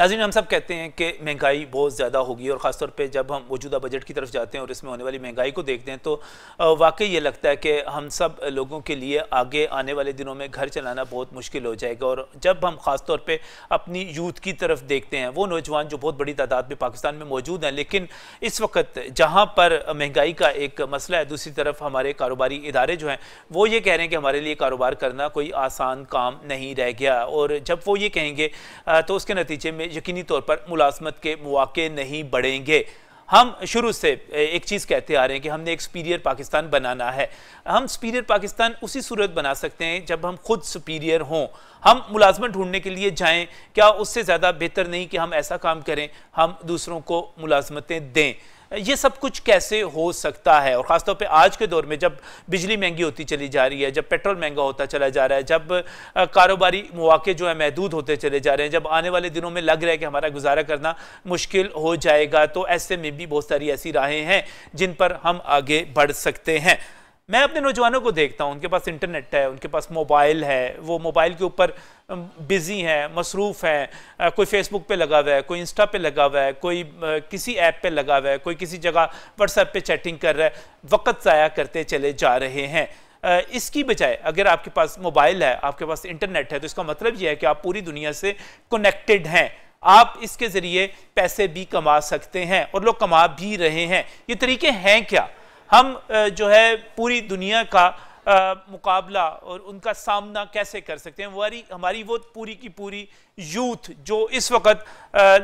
नाजिन हम सब कहते हैं कि महंगाई बहुत ज़्यादा होगी और ख़ासतौर पर जब हम मौजूदा बजट की तरफ जाते हैं और इसमें होने वाली महंगाई को देखते हैं तो वाकई ये लगता है कि हम सब लोगों के लिए आगे आने वाले दिनों में घर चलाना बहुत मुश्किल हो जाएगा और जब हम ख़ासतौर पर अपनी यूथ की तरफ देखते हैं वो नौजवान जो बहुत बड़ी तादाद में पाकिस्तान में मौजूद हैं लेकिन इस वक्त जहाँ पर महंगाई का एक मसला है दूसरी तरफ हमारे कारोबारी इदारे जो हैं वो ये कह रहे हैं कि हमारे लिए कारोबार करना कोई आसान काम नहीं रह गया और जब वो ये कहेंगे तो उसके नतीजे में यकीनी तौर पर मुलाजमत के मौके नहीं बढ़ेंगे हम शुरू से एक चीज़ कहते आ रहे हैं कि हमने एक सुपीरियर पाकिस्तान बनाना है हम सुपीरियर पाकिस्तान उसी सूरत बना सकते हैं जब हम खुद सुपीरियर हों हम मुलाजमत ढूंढने के लिए जाएं क्या उससे ज़्यादा बेहतर नहीं कि हम ऐसा काम करें हम दूसरों को मुलाजमतें दें ये सब कुछ कैसे हो सकता है और ख़ासतौर पे आज के दौर में जब बिजली महंगी होती चली जा रही है जब पेट्रोल महंगा होता चला जा रहा है जब कारोबारी मौाक़े जो है महदूद होते चले जा रहे हैं जब आने वाले दिनों में लग रहा है कि हमारा गुजारा करना मुश्किल हो जाएगा तो ऐसे में भी बहुत सारी ऐसी राहें हैं जिन पर हम आगे बढ़ सकते हैं मैं अपने नौजवानों को देखता हूँ उनके पास इंटरनेट है उनके पास मोबाइल है वो मोबाइल के ऊपर बिज़ी हैं मसरूफ़ हैं कोई फेसबुक पे लगा हुआ है कोई इंस्टा पे लगा हुआ है कोई किसी ऐप पे लगा हुआ है कोई किसी जगह व्हाट्सएप पे चैटिंग कर रहा है वक्त ज़ाया करते चले जा रहे हैं इसकी बजाय अगर आपके पास मोबाइल है आपके पास इंटरनेट है तो इसका मतलब यह है कि आप पूरी दुनिया से कनेक्टेड हैं आप इसके ज़रिए पैसे भी कमा सकते हैं और लोग कमा भी रहे हैं ये तरीके हैं क्या हम जो है पूरी दुनिया का मुकाबला और उनका सामना कैसे कर सकते हैं हमारी हमारी वो पूरी की पूरी यूथ जो इस वक्त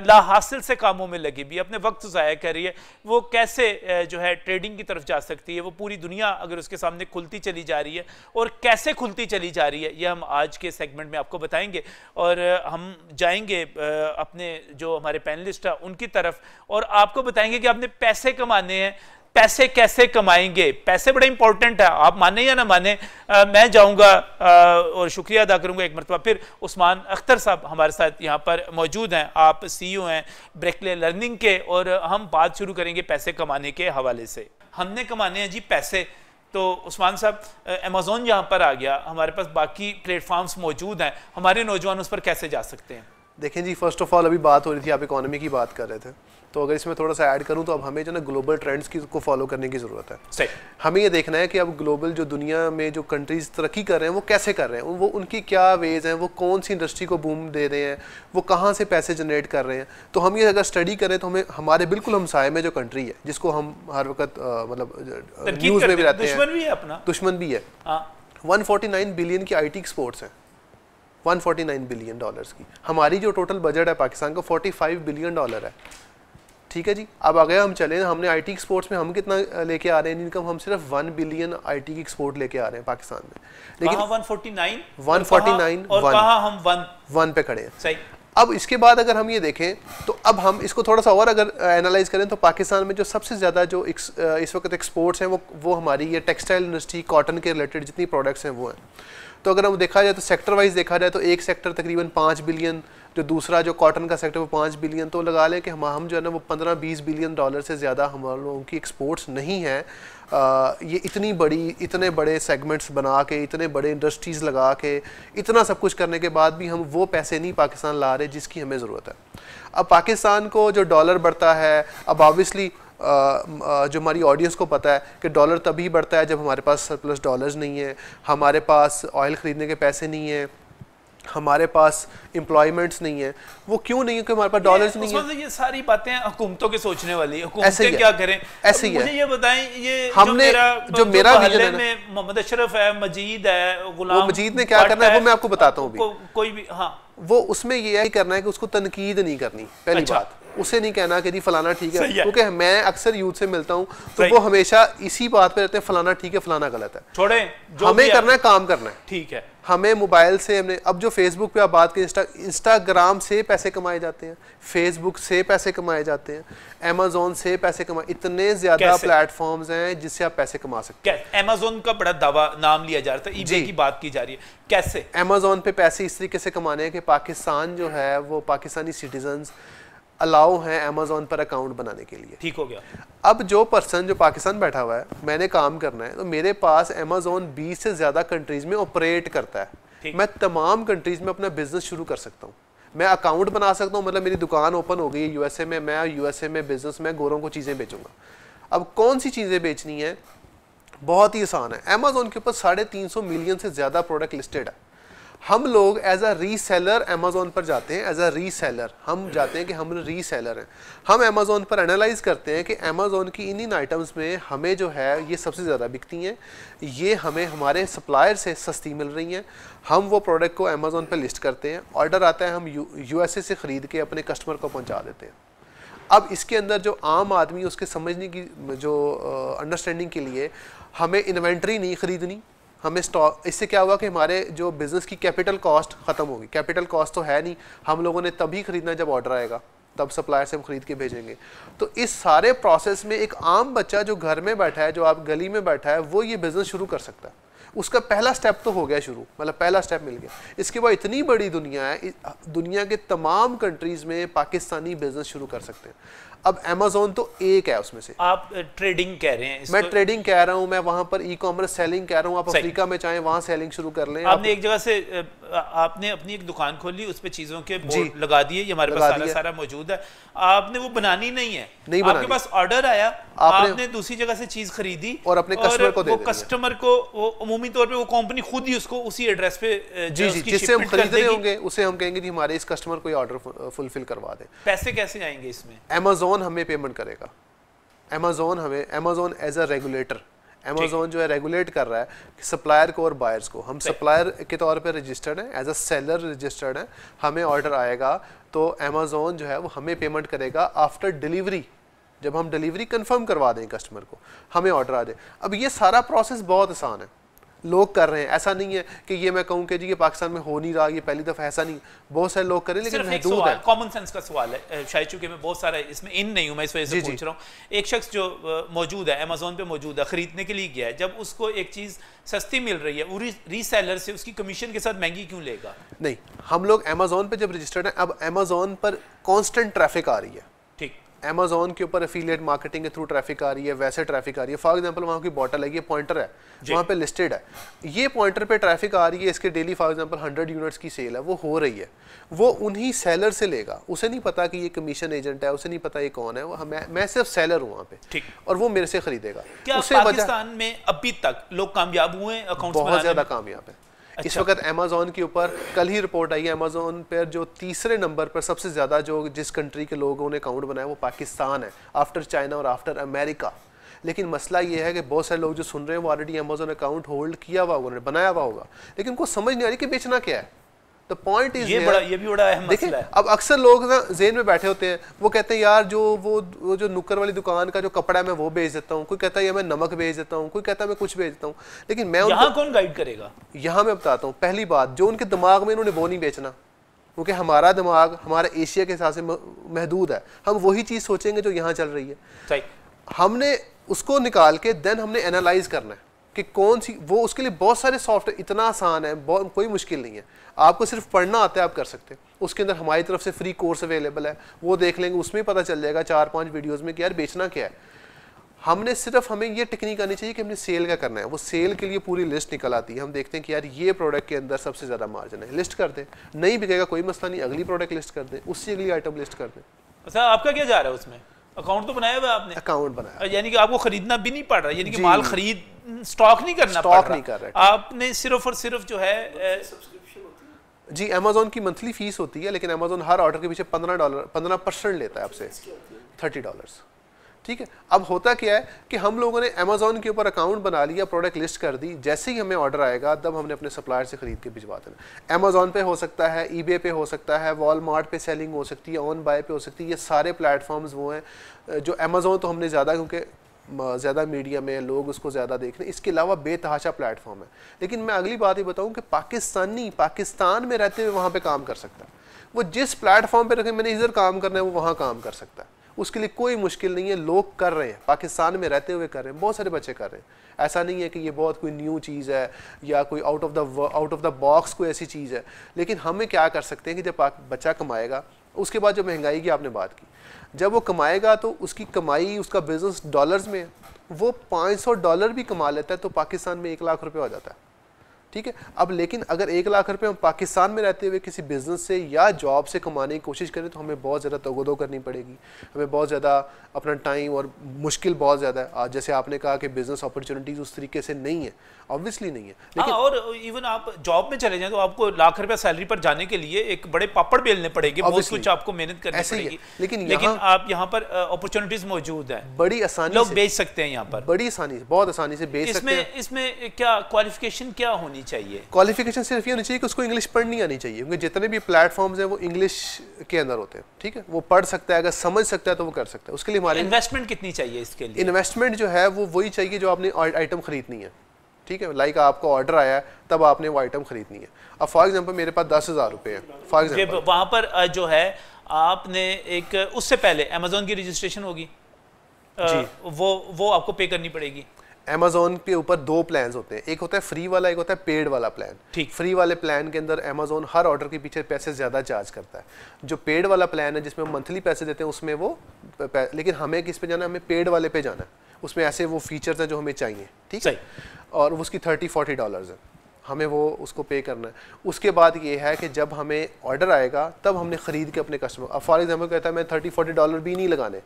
ला हासिल से कामों में लगी भी अपने वक्त ज़ाया कर रही है वो कैसे जो है ट्रेडिंग की तरफ जा सकती है वो पूरी दुनिया अगर उसके सामने खुलती चली जा रही है और कैसे खुलती चली जा रही है ये हम आज के सेगमेंट में आपको बताएंगे और हम जाएंगे अपने जो हमारे पैनलिस्ट हैं उनकी तरफ और आपको बताएंगे कि आपने पैसे कमाने हैं पैसे कैसे कमाएंगे पैसे बड़े इंपॉर्टेंट है आप माने या ना माने आ, मैं जाऊंगा और शुक्रिया अदा करूंगा एक मरतबा फिर उस्मान अख्तर साहब हमारे साथ यहाँ पर मौजूद हैं आप सीईओ e हैं ब्रेकले लर्निंग के और हम बात शुरू करेंगे पैसे कमाने के हवाले से हमने कमाने हैं जी पैसे तो उस्मान साहब अमेज़ोन यहाँ पर आ गया हमारे पास बाकी प्लेटफॉर्म्स मौजूद हैं हमारे नौजवान उस पर कैसे जा सकते हैं देखें जी फर्स्ट ऑफ ऑल अभी बात हो रही थी आप इकोनॉमी की बात कर रहे थे तो अगर इसमें थोड़ा सा ऐड करूँ तो अब हमें जो ना ग्लोबल ट्रेंड्स की को फॉलो करने की ज़रूरत है सही हमें ये देखना है कि अब ग्लोबल जो दुनिया में जो कंट्रीज़ तरक्की कर रहे हैं वो कैसे कर रहे हैं वो उनकी क्या वेज़ हैं वो कौन सी इंडस्ट्री को बूम दे रहे हैं वो कहाँ से पैसे जनरेट कर रहे हैं तो हम ये अगर स्टडी करें तो हमें हमारे बिल्कुल हमसाए में जो कंट्री है जिसको हम हर वक्त मतलब न्यूज़ में भी रहते हैं दुश्मन भी है अपना दुश्मन भी है बिलियन हाँ। की टी एक्सपोर्ट्स हैं 149 बिलियन डॉलर्स की हमारी जो टोटल बजट है पाकिस्तान का 45 बिलियन डॉलर है ठीक है जी अब अगर हम चले हमने आई टी एक्सपोर्ट्स में हम कितना लेके आ रहे हैं इनकम हम सिर्फ one billion I T export लेके आ रहे हैं पाकिस्तान में लेकिन वन पे खड़े हैं सही अब इसके बाद अगर हम ये देखें तो अब हम इसको थोड़ा सा और अगर एनालाइज करें तो पाकिस्तान में जो सबसे ज़्यादा जो इस, इस वक्त एक्सपोर्ट्स हैं वो वो हमारी ये टेक्सटाइल इंडस्ट्री कॉटन के रिलेटेड जितनी प्रोडक्ट्स हैं वो हैं तो अगर हम देखा जाए तो सेक्टर वाइज देखा जाए तो एक सेक्टर तकरीबन पाँच बिलियन जो दूसरा जो कॉटन का सेक्टर वो पाँच बिलियन तो लगा लें कि हम हम जो है ना वो पंद्रह बीस बिलियन डॉलर से ज़्यादा हम लोगों की एक्सपोर्ट्स नहीं आ, ये इतनी बड़ी इतने बड़े सेगमेंट्स बना के इतने बड़े इंडस्ट्रीज़ लगा के इतना सब कुछ करने के बाद भी हम वो पैसे नहीं पाकिस्तान ला रहे जिसकी हमें ज़रूरत है अब पाकिस्तान को जो डॉलर बढ़ता है अब ऑबियसली जो हमारी ऑडियंस को पता है कि डॉलर तभी बढ़ता है जब हमारे पास सरप्लस डॉलर्स नहीं है हमारे पास ऑयल ख़रीदने के पैसे नहीं हैं हमारे पास एम्प्लॉयमेंट्स नहीं है वो क्यों नहीं है कि हमारे पास डॉलर्स नहीं है ये सारी बातें हुकूमतों के सोचने वाली ऐसे ही क्या करें ऐसे ही मुझे ये बताएं ये हमने जो मेरा विजन है मोहम्मद अशरफ है मजीद है गुलाम मजीद ने क्या करना है वो मैं आपको बताता हूँ कोई भी हाँ वो उसमें ये है करना है कि उसको तनकीद नहीं करनी पहली अच्छा। बात उसे नहीं कहना कि जी फलाना ठीक है क्योंकि तो मैं अक्सर यूथ से मिलता हूँ तो वो हमेशा इसी बात पे रहते हैं फलाना ठीक है फलाना गलत है छोड़े हमें करना है काम करना है ठीक है हमें मोबाइल से हमने अब जो फेसबुक पे आप बात करें इंस्टा इंस्टाग्राम से पैसे कमाए जाते हैं फेसबुक से पैसे कमाए जाते हैं अमेजोन से पैसे कमाए इतने ज्यादा प्लेटफॉर्म्स हैं जिससे आप पैसे कमा सकते हैं अमेजोन का बड़ा दावा नाम लिया जा रहा था ईबे की बात की जा रही है कैसे अमेजोन पे पैसे इस तरीके से कमाने हैं कि पाकिस्तान जो है वो पाकिस्तानी सिटीजन्स अलाउ है अमेजोन पर अकाउंट बनाने के लिए ठीक हो गया अब जो पर्सन जो पाकिस्तान बैठा हुआ है मैंने काम करना है तो मेरे पास अमेजोन बीस से ज़्यादा कंट्रीज में ऑपरेट करता है मैं तमाम कंट्रीज में अपना बिजनेस शुरू कर सकता हूँ मैं अकाउंट बना सकता हूँ मतलब मेरी दुकान ओपन हो गई है यूएसए में मैं यूएसए में बिजनेस में गोरों को चीज़ें बेचूंगा अब कौन सी चीज़ें बेचनी है बहुत ही आसान है अमेजोन के ऊपर साढ़े तीन सौ मिलियन से ज़्यादा प्रोडक्ट लिस्टेड है हम लोग एज अ रीसेलर अमेजोन पर जाते हैं एज अ रीसेलर हम जाते हैं कि हम रीसेलर हैं हम अमेजोन पर एनालाइज करते हैं कि अमेजोन की इन इन आइटम्स में हमें जो है ये सबसे ज़्यादा बिकती हैं ये हमें हमारे सप्लायर से सस्ती मिल रही हैं हम वो प्रोडक्ट को अमेजोन पर लिस्ट करते हैं ऑर्डर आता है हम यू यूएसए से ख़रीद के अपने कस्टमर को पहुँचा देते हैं अब इसके अंदर जो आम आदमी उसके समझने की जो अंडरस्टैंडिंग के लिए हमें इन्वेंट्री नहीं ख़रीदनी हमें स्टॉक इससे क्या हुआ कि हमारे जो बिज़नेस की कैपिटल कॉस्ट ख़त्म होगी कैपिटल कॉस्ट तो है नहीं हम लोगों ने तभी ख़रीदना जब ऑर्डर आएगा तब सप्लायर से हम ख़रीद के भेजेंगे तो इस सारे प्रोसेस में एक आम बच्चा जो घर में बैठा है जो आप गली में बैठा है वो ये बिज़नेस शुरू कर सकता है उसका पहला स्टेप तो हो गया शुरू मतलब पहला स्टेप मिल गया इसके बाद इतनी बड़ी दुनिया है दुनिया के तमाम कंट्रीज़ में पाकिस्तानी बिज़नेस शुरू कर सकते हैं अब अमेजोन तो एक है उसमें से आप ट्रेडिंग कह रहे हैं मैं ट्रेडिंग कह रहा हूँ मैं वहां पर ई कॉमर्स सेलिंग कह रहा हूँ आप अफ्रीका में चाहे वहां सेलिंग शुरू कर लें आपने आप... एक जगह से आपने अपनी एक दुकान खोली उस पर चीजों के बोर्ड लगा दिए हमारे पास सारा सारा मौजूद है आपने वो बनानी नहीं है नहीं आपके पास ऑर्डर आया आपने आपने दूसरी जगह से चीज खरीदी और अपने और कस्टमर को दे वो कस्टमर को वो अमूमी तौर पे वो कंपनी खुद ही उसको उसी एड्रेस पे जी जी जिससे हम खरीद रहे होंगे उसे हम कहेंगे हमारे इस कस्टमर को ऑर्डर फुलफिल करवा दे पैसे कैसे आएंगे इसमें अमेजोन अमेज़ोन हमें पेमेंट करेगा अमेज़ोन हमें Amazon as a regulator Amazon जो है रेगुलेट कर रहा है सप्लायर को और बायर्स को हम सप्लायर के तौर पे रजिस्टर्ड हैं एज अ सेलर रजिस्टर्ड हैं हमें ऑर्डर आएगा तो अमेज़ोन जो है वो हमें पेमेंट करेगा आफ्टर डिलीवरी जब हम डिलीवरी कंफर्म करवा दें कस्टमर को हमें ऑर्डर आ जाए अब ये सारा प्रोसेस बहुत आसान है लोग कर रहे हैं ऐसा नहीं है कि ये मैं कहूँ कि जी ये पाकिस्तान में हो नहीं रहा ये पहली दफ़ा ऐसा नहीं बहुत सारे लोग कर रहे हैं लेकिन महदूद है कॉमन सेंस का सवाल है शायद चूंकि मैं बहुत सारा इसमें इन नहीं हूँ मैं इस वजह से पूछ रहा हूँ एक शख्स जो मौजूद है अमेजोन पे मौजूद है ख़रीदने के लिए गया है जब उसको एक चीज़ सस्ती मिल रही है वो रीसेलर से उसकी कमीशन के साथ महंगी क्यों लेगा नहीं हम लोग अमेजोन पे जब रजिस्टर्ड हैं अब अमेजोन पर कॉन्स्टेंट ट्रैफिक आ रही है ठीक अमेजोन के ऊपर एफिलिएट मार्केटिंग के थ्रू ट्रैफिक आ रही है वैसे ट्रैफिक आ रही है फॉर एग्जाम्पल वहाँ की बॉटल है ये पॉइंटर है वहाँ पे लिस्टेड है ये पॉइंटर पे ट्रैफिक आ रही है इसके daily for example hundred units की सेल है वो हो रही है वो उन्हीं सेलर से लेगा उसे नहीं पता कि ये कमीशन एजेंट है उसे नहीं पता ये कौन है वो मैं मैं सिर्फ सेलर हूँ वहाँ पे और वो मेरे से खरीदेगा उसे पाकिस्तान में अभी तक लोग कामयाब हुए बहुत ज़्यादा कामयाब है अच्छा। इस वक्त अमेजोन के ऊपर कल ही रिपोर्ट आई है अमेजोन पर जो तीसरे नंबर पर सबसे ज़्यादा जो जिस कंट्री के लोगों ने अकाउंट बनाया वो पाकिस्तान है आफ्टर चाइना और आफ्टर अमेरिका लेकिन मसला ये है कि बहुत सारे लोग जो सुन रहे हैं वो ऑलरेडी अमेजोन अकाउंट होल्ड किया हुआ उन्होंने बनाया हुआ होगा लेकिन उनको समझ नहीं आ रही कि बेचना क्या है द पॉइंट इज ये बड़ा ये भी बड़ा अहम मसला है अब अक्सर लोग ना जेन में बैठे होते हैं वो कहते हैं यार जो वो, वो जो नुक्कर वाली दुकान का जो कपड़ा है मैं वो बेच देता हूँ कोई कहता है मैं नमक बेच देता हूँ कोई कहता है मैं कुछ बेच देता हूँ लेकिन मैं यहां कौन गाइड करेगा यहाँ मैं बताता हूँ पहली बात जो उनके दिमाग में इन्होंने वो नहीं बेचना क्योंकि हमारा दिमाग हमारा एशिया के हिसाब से महदूद है हम वही चीज़ सोचेंगे जो यहाँ चल रही है हमने उसको निकाल के देन हमने एनालाइज करना है कि कौन सी वो उसके लिए बहुत सारे सॉफ्टवेयर इतना आसान है कोई मुश्किल नहीं है आपको सिर्फ पढ़ना आता है आप कर सकते हैं उसके अंदर हमारी तरफ से फ्री कोर्स अवेलेबल है वो देख लेंगे उसमें पता चल जाएगा चार पांच वीडियोस में कि यार बेचना क्या है हमने सिर्फ हमें ये टेक्निक आनी चाहिए कि हमने सेल का करना है वो सेल के लिए पूरी लिस्ट निकल आती है हम देखते हैं कि यार ये प्रोडक्ट के अंदर सबसे ज़्यादा मार्जिन है लिस्ट कर दें नहीं बिकेगा कोई मसला नहीं अगली प्रोडक्ट लिस्ट कर दें उससे अगली आइटम लिस्ट कर दें अच्छा, आपका क्या जा रहा है उसमें अकाउंट तो बनाया हुआ आपने अकाउंट बनाया यानी कि आपको खरीदना भी नहीं पड़ रहा यानी कि माल खरीद स्टॉक नहीं करना स्टॉक नहीं कर रहा आपने सिर्फ और सिर्फ जो है जी अमेजोन की मंथली फीस होती है लेकिन अमेजोन हर ऑर्डर के पीछे पंद्रह डॉलर पंद्रह परसेंट लेता है आपसे थर्टी डॉलर्स ठीक है अब होता क्या है कि हम लोगों ने अमेजोन के ऊपर अकाउंट बना लिया प्रोडक्ट लिस्ट कर दी जैसे ही हमें ऑर्डर आएगा तब हमने अपने सप्लायर से खरीद के भिजवा देना अमेजोन पे हो सकता है ई पे हो सकता है वॉलमार्ट पे सेलिंग हो सकती है ऑन बाय पे हो सकती है ये सारे प्लेटफॉर्म्स वो हैं जो अमेजोन तो हमने ज़्यादा क्योंकि ज़्यादा मीडिया में लोग उसको ज़्यादा देख रहे हैं इसके अलावा बेतहाशा प्लेटफॉर्म है लेकिन मैं अगली बात ही बताऊँ कि पाकिस्तानी पाकिस्तान में रहते हुए वहाँ पर काम कर सकता है वो जिस प्लेटफॉर्म पर रखें मैंने इधर काम करना है वो वहाँ काम कर सकता है उसके लिए कोई मुश्किल नहीं है लोग कर रहे हैं पाकिस्तान में रहते हुए कर रहे हैं बहुत सारे बच्चे कर रहे हैं ऐसा नहीं है कि ये बहुत कोई न्यू चीज़ है या कोई out of the out of the box कोई ऐसी चीज़ है लेकिन हमें क्या कर सकते हैं कि जब बच्चा कमाएगा उसके बाद जो महंगाई की आपने बात की जब वो कमाएगा तो उसकी कमाई उसका बिज़नेस डॉलर्स में है वो 500 डॉलर भी कमा लेता है तो पाकिस्तान में एक लाख रुपये हो जाता है ठीक है अब लेकिन अगर एक लाख रुपये हम पाकिस्तान में रहते हुए किसी बिज़नेस से या जॉब से कमाने की कोशिश करें तो हमें बहुत ज़्यादा तगोदो करनी पड़ेगी हमें बहुत ज़्यादा अपना टाइम और मुश्किल बहुत ज़्यादा है आज जैसे आपने कहा कि बिज़नेस अपॉर्चुनिटीज़ उस तरीके से नहीं है ऑब्वियसली नहीं है हाँ, लेकिन और इवन आप जॉब में चले जाए तो आपको लाख रुपया सैलरी पर जाने के लिए एक बड़े पापड़ बेलने पड़ेगी बहुत कुछ आपको मेहनत करनी पड़ेगी लेकिन लेकिन आप यहाँ पर अपॉर्चुनिटीज़ मौजूद है बड़ी आसानी लोग बेच सकते हैं यहाँ पर बड़ी आसानी बहुत आसानी से बेच सकते हैं इसमें क्या क्वालिफिकेशन क्या होनी चाहिए क्वालिफिकेशन सिर्फ ये होनी चाहिए कि उसको इंग्लिश पढ़नी आनी चाहिए क्योंकि जितने भी प्लेटफॉर्म्स हैं वो इंग्लिश के अंदर होते हैं ठीक है वो पढ़ सकता है अगर समझ सकता है तो वो कर सकता है उसके लिए हमारे इन्वेस्टमेंट कितनी चाहिए इसके लिए इन्वेस्टमेंट जो है वो वही चाहिए जो आपने आइटम खरीदनी है ठीक है लाइक आपका ऑर्डर आया तब आपने वो आइटम खरीदनी है अब फॉर एग्जाम्पल मेरे पास दस हज़ार रुपये है फॉर एग्जाम्पल वहाँ पर जो है आपने एक उससे पहले अमेजोन की रजिस्ट्रेशन होगी वो वो आपको पे करनी पड़ेगी अमेजोन के ऊपर दो प्लान होते हैं एक होता है फ्री वाला एक होता है पेड वाला प्लान ठीक फ्री वाले प्लान के अंदर अमेजोन हर ऑर्डर के पीछे पैसे ज़्यादा चार्ज करता है जो पेड वाला प्लान है जिसमें मंथली पैसे देते हैं उसमें वो लेकिन हमें किस पे जाना है हमें पेड वाले पे जाना है उसमें ऐसे वो फीचर्स हैं जो हमें चाहिए ठीक है और उसकी थर्टी फोर्टी डॉलर है हमें वो उसको पे करना है उसके बाद ये है कि जब हमें ऑर्डर आएगा तब हमने ख़रीद के अपने कस्टमर अब फॉर एग्जाम्पल कहता है मैं थर्टी फोर्टी डॉलर भी नहीं लगाने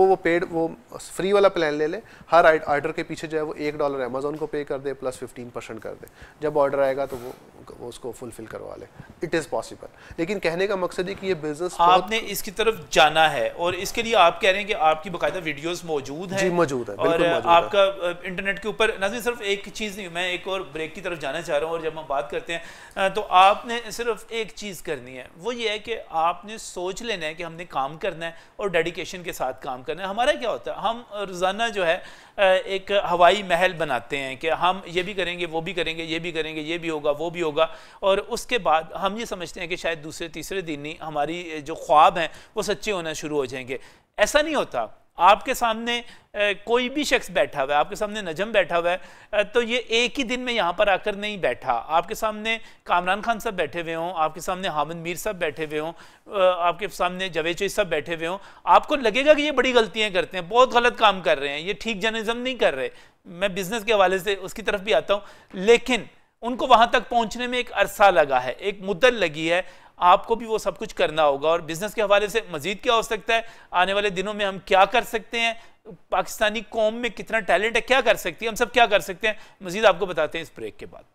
वो वो पेड वो फ्री वाला प्लान ले ले हर ऑर्डर के पीछे जो है वो एक डॉलर अमेज़ोन को पे कर दे प्लस फिफ्टीन परसेंट कर दे जब ऑर्डर आएगा तो वो, वो उसको फुलफिल करवा ले इट इज़ पॉसिबल लेकिन कहने का मकसद है कि ये बिज़नेस आपने इसकी तरफ जाना है और इसके लिए आप कह रहे हैं कि आपकी बाकायदा वीडियोज़ मौजूद है मौजूद है आपका इंटरनेट के ऊपर ना सिर्फ एक चीज़ नहीं मैं एक और ब्रेक की तरफ जाना चाह रहा हूँ रहा हूँ और जब हम बात करते हैं तो आपने सिर्फ एक चीज़ करनी है वो ये है कि आपने सोच लेना है कि हमने काम करना है और डेडिकेशन के साथ काम करना है हमारा क्या होता है हम रोज़ाना जो है एक हवाई महल बनाते हैं कि हम ये भी करेंगे वो भी करेंगे ये भी करेंगे ये भी होगा वो भी होगा और उसके बाद हम ये समझते हैं कि शायद दूसरे तीसरे दिन ही हमारी जो ख्वाब हैं वो सच्चे होना शुरू हो जाएंगे ऐसा नहीं होता आपके सामने कोई भी शख्स बैठा हुआ है आपके सामने नजम बैठा हुआ है तो ये एक ही दिन में यहाँ पर आकर नहीं बैठा आपके सामने कामरान खान साहब बैठे हुए हों आपके सामने हामिद मीर साहब बैठे हुए हों आपके सामने जवेद चई साहब बैठे हुए हों आपको लगेगा कि ये बड़ी गलतियाँ है करते हैं बहुत गलत काम कर रहे हैं ये ठीक जर्नलिज्म नहीं कर रहे मैं बिजनेस के हवाले से उसकी तरफ भी आता हूँ लेकिन उनको वहाँ तक पहुँचने में एक अरसा लगा है एक मुद्दत लगी है आपको भी वो सब कुछ करना होगा और बिजनेस के हवाले से मजीद क्या हो सकता है आने वाले दिनों में हम क्या कर सकते हैं पाकिस्तानी कौम में कितना टैलेंट है क्या कर सकती है हम सब क्या कर सकते हैं मजीद आपको बताते हैं इस ब्रेक के बाद